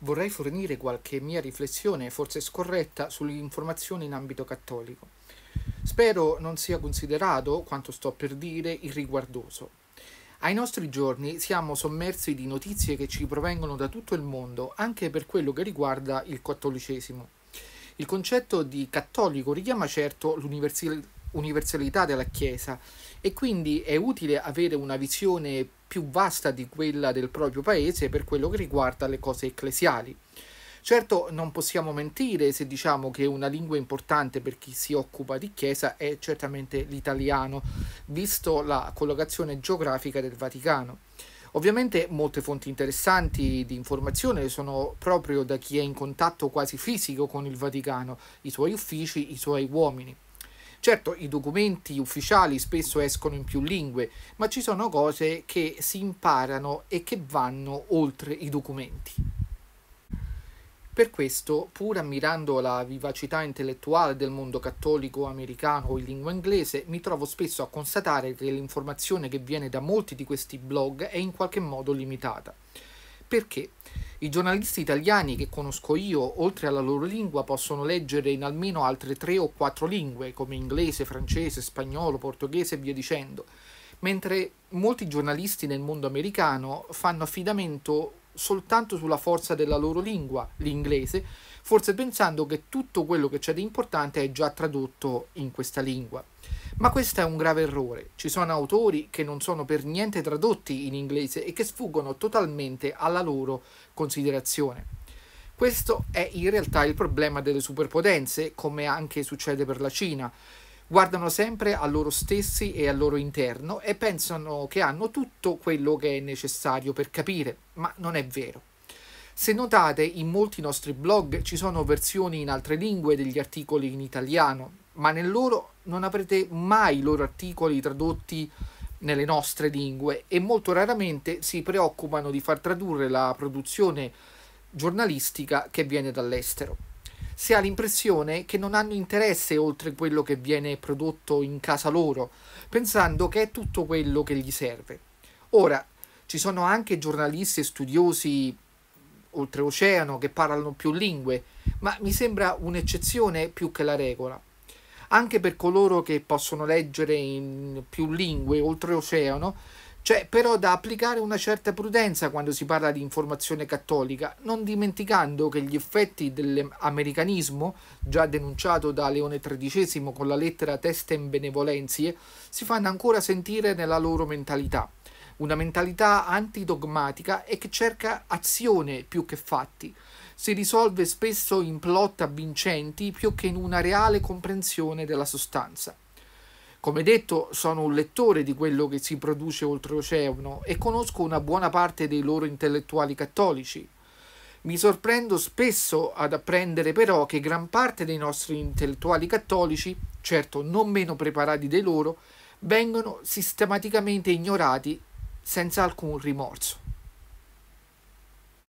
vorrei fornire qualche mia riflessione, forse scorretta, sull'informazione in ambito cattolico. Spero non sia considerato, quanto sto per dire, irriguardoso. Ai nostri giorni siamo sommersi di notizie che ci provengono da tutto il mondo, anche per quello che riguarda il cattolicesimo. Il concetto di cattolico richiama certo l'universalità della Chiesa e quindi è utile avere una visione più vasta di quella del proprio paese per quello che riguarda le cose ecclesiali. Certo non possiamo mentire se diciamo che una lingua importante per chi si occupa di chiesa è certamente l'italiano, visto la collocazione geografica del Vaticano. Ovviamente molte fonti interessanti di informazione sono proprio da chi è in contatto quasi fisico con il Vaticano, i suoi uffici, i suoi uomini. Certo, i documenti ufficiali spesso escono in più lingue, ma ci sono cose che si imparano e che vanno oltre i documenti. Per questo, pur ammirando la vivacità intellettuale del mondo cattolico americano in lingua inglese, mi trovo spesso a constatare che l'informazione che viene da molti di questi blog è in qualche modo limitata. Perché? I giornalisti italiani che conosco io, oltre alla loro lingua, possono leggere in almeno altre tre o quattro lingue, come inglese, francese, spagnolo, portoghese e via dicendo, mentre molti giornalisti nel mondo americano fanno affidamento soltanto sulla forza della loro lingua, l'inglese, forse pensando che tutto quello che c'è di importante è già tradotto in questa lingua. Ma questo è un grave errore. Ci sono autori che non sono per niente tradotti in inglese e che sfuggono totalmente alla loro considerazione. Questo è in realtà il problema delle superpotenze, come anche succede per la Cina guardano sempre a loro stessi e al loro interno e pensano che hanno tutto quello che è necessario per capire, ma non è vero. Se notate, in molti nostri blog ci sono versioni in altre lingue degli articoli in italiano, ma nel loro non avrete mai i loro articoli tradotti nelle nostre lingue e molto raramente si preoccupano di far tradurre la produzione giornalistica che viene dall'estero si ha l'impressione che non hanno interesse oltre quello che viene prodotto in casa loro, pensando che è tutto quello che gli serve. Ora, ci sono anche giornalisti e studiosi oltreoceano che parlano più lingue, ma mi sembra un'eccezione più che la regola. Anche per coloro che possono leggere in più lingue oltreoceano, c'è cioè, però da applicare una certa prudenza quando si parla di informazione cattolica, non dimenticando che gli effetti dell'americanismo, già denunciato da Leone XIII con la lettera Testem Benevolenzie, si fanno ancora sentire nella loro mentalità. Una mentalità antidogmatica e che cerca azione più che fatti. Si risolve spesso in plot avvincenti più che in una reale comprensione della sostanza. Come detto, sono un lettore di quello che si produce oltreoceano e conosco una buona parte dei loro intellettuali cattolici. Mi sorprendo spesso ad apprendere però che gran parte dei nostri intellettuali cattolici, certo non meno preparati dei loro, vengono sistematicamente ignorati senza alcun rimorso.